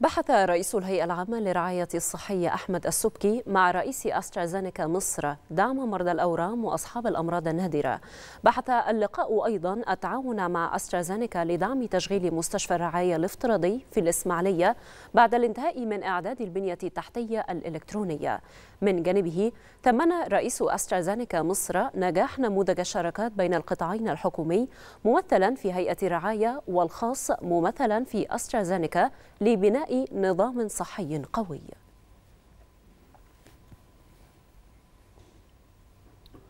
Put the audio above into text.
بحث رئيس الهيئة العامة للرعاية الصحية أحمد السبكي مع رئيس أسترازينيكا مصر دعم مرضى الأورام وأصحاب الأمراض النادرة بحث اللقاء أيضا التعاون مع أسترازينيكا لدعم تشغيل مستشفى الرعاية الافتراضي في الإسماعيلية بعد الانتهاء من إعداد البنية التحتية الإلكترونية من جانبه تمنى رئيس أسترازينيكا مصر نجاح نموذج الشراكات بين القطاعين الحكومي ممثلا في هيئة الرعاية والخاص ممثلا في أسترازينيكا لبناء نظام صحي قوي